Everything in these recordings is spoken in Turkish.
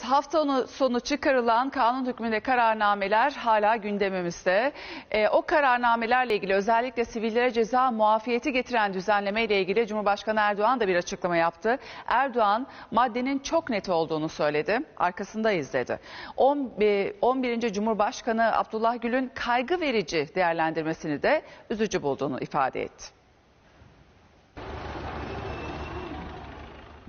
Hafta sonu çıkarılan kanun hükmünde kararnameler hala gündemimizde. E, o kararnamelerle ilgili özellikle sivillere ceza muafiyeti getiren düzenleme ile ilgili Cumhurbaşkanı Erdoğan da bir açıklama yaptı. Erdoğan maddenin çok net olduğunu söyledi. Arkasındayız dedi. 11. E, Cumhurbaşkanı Abdullah Gül'ün kaygı verici değerlendirmesini de üzücü bulduğunu ifade etti.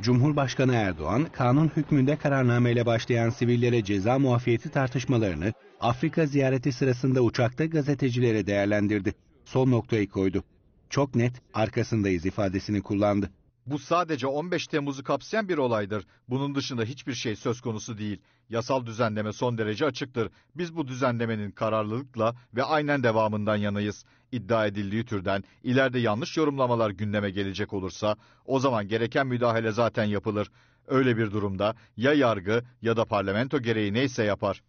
Cumhurbaşkanı Erdoğan, kanun hükmünde kararnameyle başlayan sivillere ceza muafiyeti tartışmalarını Afrika ziyareti sırasında uçakta gazetecilere değerlendirdi. Son noktayı koydu. Çok net arkasındayız ifadesini kullandı. Bu sadece 15 Temmuz'u kapsayan bir olaydır. Bunun dışında hiçbir şey söz konusu değil. Yasal düzenleme son derece açıktır. Biz bu düzenlemenin kararlılıkla ve aynen devamından yanayız. İddia edildiği türden ileride yanlış yorumlamalar gündeme gelecek olursa o zaman gereken müdahale zaten yapılır. Öyle bir durumda ya yargı ya da parlamento gereği neyse yapar.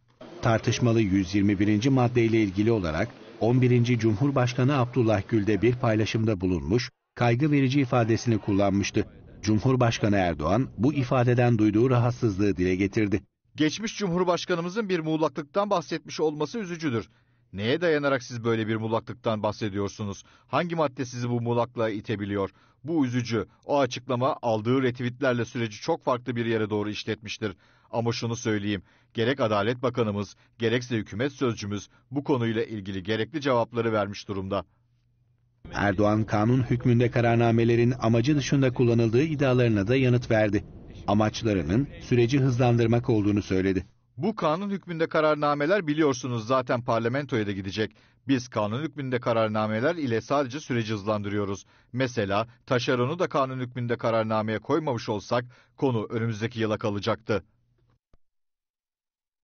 Tartışmalı 121. maddeyle ilgili olarak 11. Cumhurbaşkanı Abdullah Gül'de bir paylaşımda bulunmuş kaygı verici ifadesini kullanmıştı. Cumhurbaşkanı Erdoğan bu ifadeden duyduğu rahatsızlığı dile getirdi. Geçmiş Cumhurbaşkanımızın bir muğlaklıktan bahsetmiş olması üzücüdür. Neye dayanarak siz böyle bir muğlaklıktan bahsediyorsunuz? Hangi madde sizi bu muğlaklığa itebiliyor? Bu üzücü. O açıklama aldığı retweetlerle süreci çok farklı bir yere doğru işletmiştir. Ama şunu söyleyeyim. Gerek Adalet Bakanımız, gerekse hükümet sözcümüz bu konuyla ilgili gerekli cevapları vermiş durumda. Erdoğan kanun hükmünde kararnamelerin amacı dışında kullanıldığı iddialarına da yanıt verdi. Amaçlarının süreci hızlandırmak olduğunu söyledi. Bu kanun hükmünde kararnameler biliyorsunuz zaten parlamentoya da gidecek. Biz kanun hükmünde kararnameler ile sadece süreci hızlandırıyoruz. Mesela taşeronu da kanun hükmünde kararnameye koymamış olsak konu önümüzdeki yıla kalacaktı.